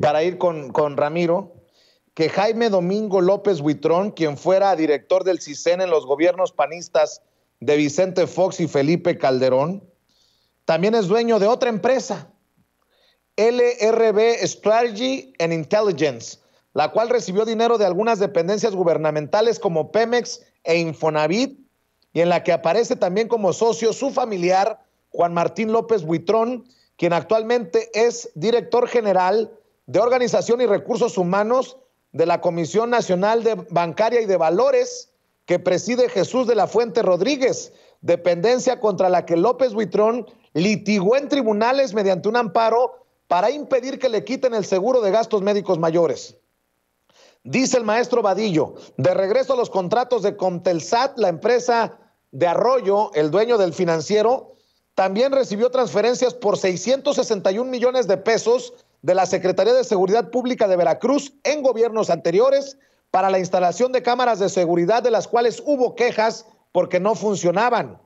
para ir con, Ramiro, que Jaime Domingo López Huitrón, quien fuera director del CISEN en los gobiernos panistas de Vicente Fox y Felipe Calderón, también es dueño de otra empresa, LRB Strategy and Intelligence, la cual recibió dinero de algunas dependencias gubernamentales como Pemex e Infonavit, y en la que aparece también como socio su familiar, Juan Martín López Buitrón, quien actualmente es director general de Organización y Recursos Humanos de la Comisión Nacional de Bancaria y de Valores que preside Jesús de la Fuente Rodríguez, dependencia contra la que López Buitrón litigó en tribunales mediante un amparo para impedir que le quiten el seguro de gastos médicos mayores. Dice el maestro Vadillo, de regreso a los contratos de ContelSat la empresa de Arroyo, el dueño del financiero, también recibió transferencias por 661 millones de pesos de la Secretaría de Seguridad Pública de Veracruz en gobiernos anteriores para la instalación de cámaras de seguridad de las cuales hubo quejas porque no funcionaban.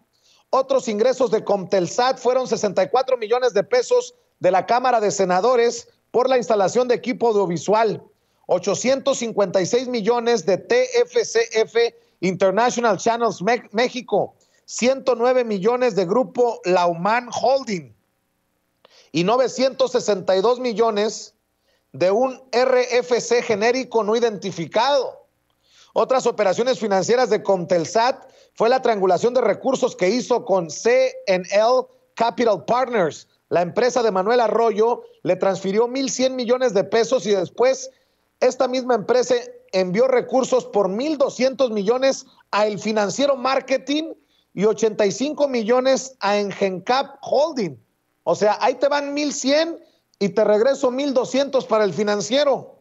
Otros ingresos de Comtelsat fueron 64 millones de pesos de la Cámara de Senadores por la instalación de equipo audiovisual, 856 millones de TFCF International Channels México, 109 millones de Grupo Lauman Holding, y 962 millones de un RFC genérico no identificado. Otras operaciones financieras de ContelSat fue la triangulación de recursos que hizo con CNL Capital Partners. La empresa de Manuel Arroyo le transfirió 1.100 millones de pesos y después esta misma empresa envió recursos por 1.200 millones a El Financiero Marketing y 85 millones a Engencap Holding. O sea, ahí te van 1100 y te regreso 1200 para el financiero.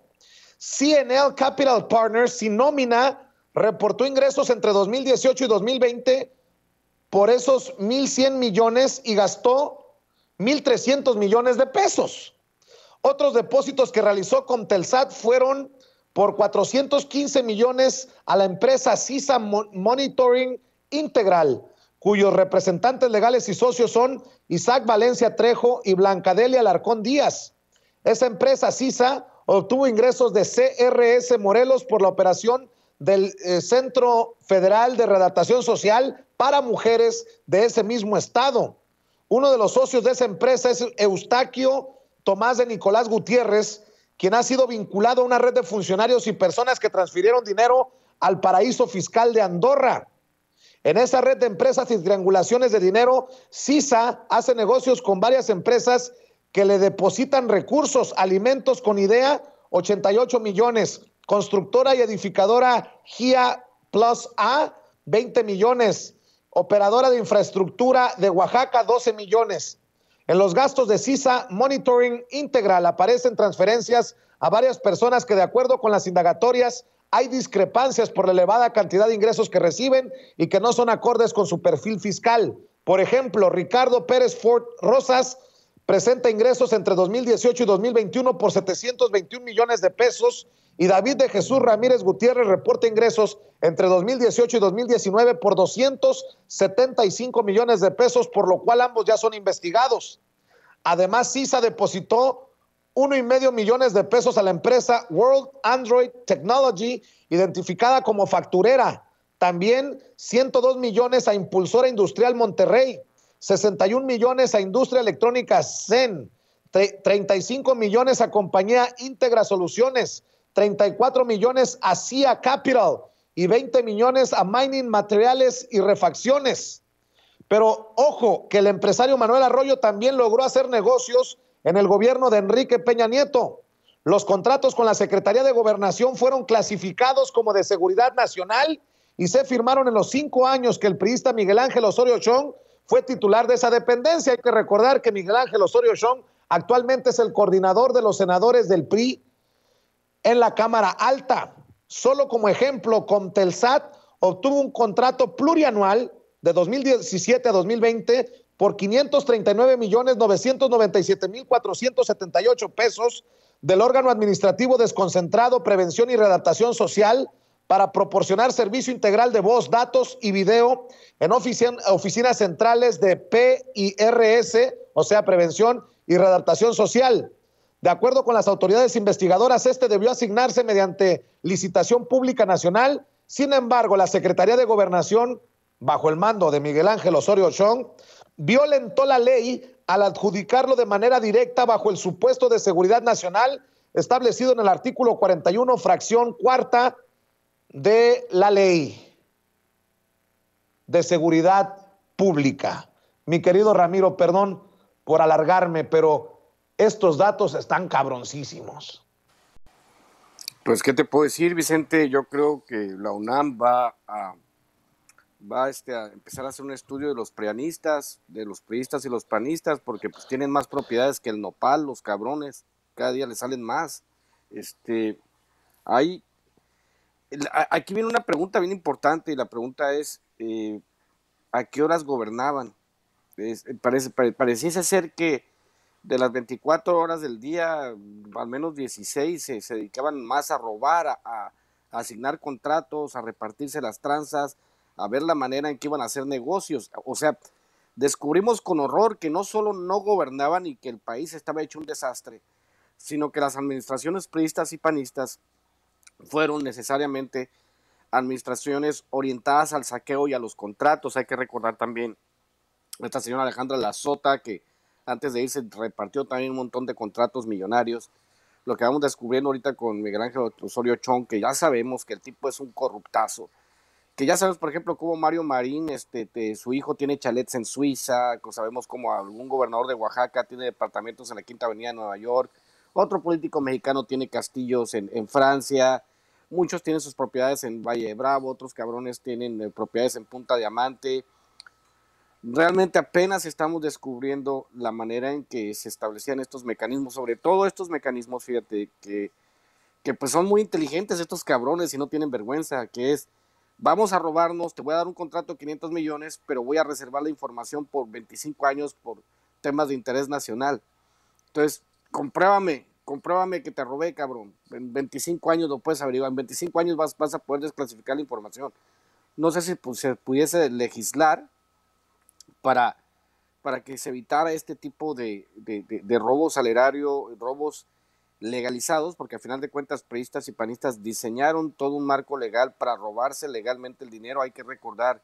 CNL Capital Partners, sin nómina, reportó ingresos entre 2018 y 2020 por esos 1100 millones y gastó 1300 millones de pesos. Otros depósitos que realizó con Telsat fueron por 415 millones a la empresa CISA Monitoring Integral cuyos representantes legales y socios son Isaac Valencia Trejo y Blancadelia Alarcón Díaz. Esa empresa CISA obtuvo ingresos de CRS Morelos por la operación del eh, Centro Federal de Redactación Social para Mujeres de ese mismo estado. Uno de los socios de esa empresa es Eustaquio Tomás de Nicolás Gutiérrez, quien ha sido vinculado a una red de funcionarios y personas que transfirieron dinero al paraíso fiscal de Andorra. En esa red de empresas y triangulaciones de dinero, CISA hace negocios con varias empresas que le depositan recursos, alimentos con idea, 88 millones, constructora y edificadora GIA Plus A, 20 millones, operadora de infraestructura de Oaxaca, 12 millones. En los gastos de CISA Monitoring Integral aparecen transferencias a varias personas que, de acuerdo con las indagatorias, hay discrepancias por la elevada cantidad de ingresos que reciben y que no son acordes con su perfil fiscal. Por ejemplo, Ricardo Pérez Ford Rosas presenta ingresos entre 2018 y 2021 por 721 millones de pesos y David de Jesús Ramírez Gutiérrez reporta ingresos entre 2018 y 2019 por 275 millones de pesos, por lo cual ambos ya son investigados. Además, CISA depositó 1,5 millones de pesos a la empresa World Android Technology, identificada como facturera. También 102 millones a Impulsora Industrial Monterrey, 61 millones a Industria Electrónica Zen, 35 millones a Compañía Integra Soluciones, 34 millones a CIA Capital y 20 millones a Mining Materiales y Refacciones. Pero ojo, que el empresario Manuel Arroyo también logró hacer negocios en el gobierno de Enrique Peña Nieto. Los contratos con la Secretaría de Gobernación fueron clasificados como de seguridad nacional y se firmaron en los cinco años que el priista Miguel Ángel Osorio Chong fue titular de esa dependencia. Hay que recordar que Miguel Ángel Osorio Chong actualmente es el coordinador de los senadores del PRI en la Cámara Alta. Solo como ejemplo, con obtuvo un contrato plurianual de 2017 a 2020 por 539 millones 997 mil 478 pesos del órgano administrativo desconcentrado Prevención y Redaptación Social para proporcionar servicio integral de voz, datos y video en oficinas centrales de PIRS, o sea, Prevención y Redaptación Social. De acuerdo con las autoridades investigadoras, este debió asignarse mediante licitación pública nacional. Sin embargo, la Secretaría de Gobernación, bajo el mando de Miguel Ángel Osorio Chong, violentó la ley al adjudicarlo de manera directa bajo el supuesto de seguridad nacional establecido en el artículo 41, fracción cuarta de la ley de seguridad pública. Mi querido Ramiro, perdón por alargarme, pero estos datos están cabroncísimos. Pues, ¿qué te puedo decir, Vicente? Yo creo que la UNAM va a va este, a empezar a hacer un estudio de los preanistas, de los priistas y los panistas, porque pues tienen más propiedades que el nopal, los cabrones, cada día le salen más. Este, hay, aquí viene una pregunta bien importante y la pregunta es, eh, ¿a qué horas gobernaban? Eh, parece, pareciese ser que de las 24 horas del día, al menos 16 se, dedicaban más a robar, a, a asignar contratos, a repartirse las tranzas, a ver la manera en que iban a hacer negocios. O sea, descubrimos con horror que no solo no gobernaban y que el país estaba hecho un desastre, sino que las administraciones priistas y panistas fueron necesariamente administraciones orientadas al saqueo y a los contratos. Hay que recordar también a esta señora Alejandra Lazota, que antes de irse repartió también un montón de contratos millonarios. Lo que vamos descubriendo ahorita con Miguel Ángel Osorio Chong, que ya sabemos que el tipo es un corruptazo que ya sabes, por ejemplo, cómo Mario Marín, este, su hijo tiene chalets en Suiza, sabemos como algún gobernador de Oaxaca tiene departamentos en la Quinta Avenida de Nueva York, otro político mexicano tiene castillos en, Francia, muchos tienen sus propiedades en Valle de Bravo, otros cabrones tienen eh, propiedades en Punta Diamante. Realmente apenas estamos descubriendo la manera en que se establecían estos mecanismos, sobre todo estos mecanismos, fíjate, que, que pues son muy inteligentes estos cabrones y no tienen vergüenza, que es vamos a robarnos, te voy a dar un contrato de 500 millones, pero voy a reservar la información por 25 años por temas de interés nacional. Entonces, compruébame, compruébame que te robé, cabrón. En 25 años lo puedes averiguar, en 25 años vas, a poder desclasificar la información. No sé si se pudiese legislar para, para que se evitara este tipo de, de, de robos al erario, robos legalizados, porque al final de cuentas priistas y panistas diseñaron todo un marco legal para robarse legalmente el dinero. Hay que recordar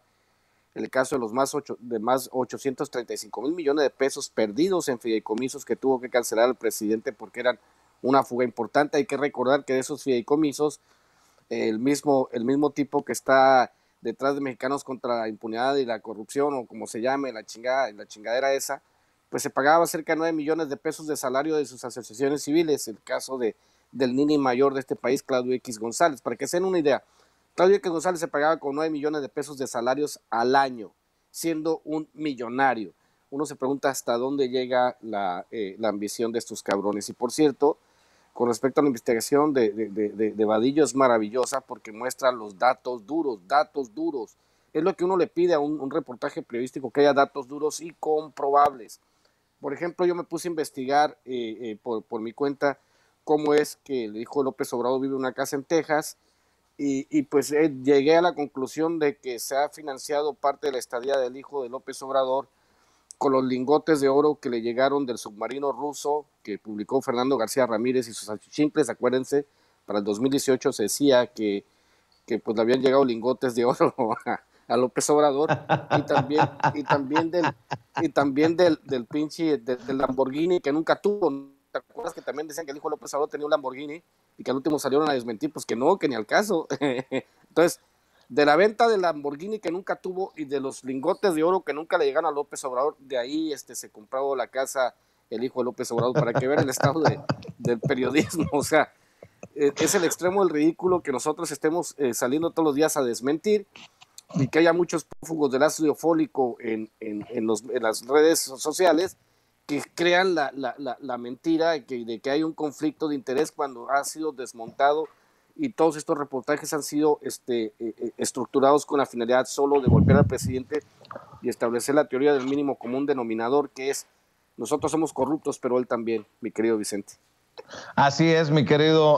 el caso de los más, de más 835 mil millones de pesos perdidos en fideicomisos que tuvo que cancelar el presidente porque eran una fuga importante. Hay que recordar que de esos fideicomisos, el mismo, el mismo tipo que está detrás de Mexicanos contra la Impunidad y la Corrupción, o como se llame, la, chingada, la chingadera esa, pues se pagaba cerca de 9 millones de pesos de salario de sus asociaciones civiles, el caso de, del nini mayor de este país, Claudio X González. Para que se den una idea, Claudio X González se pagaba con 9 millones de pesos de salarios al año, siendo un millonario. Uno se pregunta hasta dónde llega la, eh, ambición de estos cabrones. Y por cierto, con respecto a la investigación de, Vadillo es maravillosa porque muestra los datos duros, datos duros. Es lo que uno le pide a un reportaje periodístico, que haya datos duros y comprobables. Por ejemplo, yo me puse a investigar eh, eh, por, mi cuenta cómo es que el hijo de López Obrador vive en una casa en Texas y, pues eh, llegué a la conclusión de que se ha financiado parte de la estadía del hijo de López Obrador con los lingotes de oro que le llegaron del submarino ruso que publicó Fernando García Ramírez y sus achichimples, acuérdense, para el 2018 se decía que, que pues le habían llegado lingotes de oro a López Obrador y también, y también del, y también del, pinche del, Lamborghini que nunca tuvo. ¿Te acuerdas que también decían que el hijo de López Obrador tenía un Lamborghini y que al último salieron a desmentir? Pues que no, que ni al caso. Entonces, de la venta del Lamborghini que nunca tuvo y de los lingotes de oro que nunca le llegaron a López Obrador, de ahí este, se compró la casa el hijo de López Obrador para que ver el estado del periodismo. O sea, eh, es el extremo del ridículo que nosotros estemos eh, saliendo todos los días a desmentir y que haya muchos prófugos del ácido fólico en, las redes sociales que crean la, la, mentira de que, de que hay un conflicto de interés cuando ha sido desmontado y todos estos reportajes han sido este, eh, eh, estructurados con la finalidad solo de golpear al presidente y establecer la teoría del mínimo común denominador que es nosotros somos corruptos, pero él también, mi querido Vicente. Así es, mi querido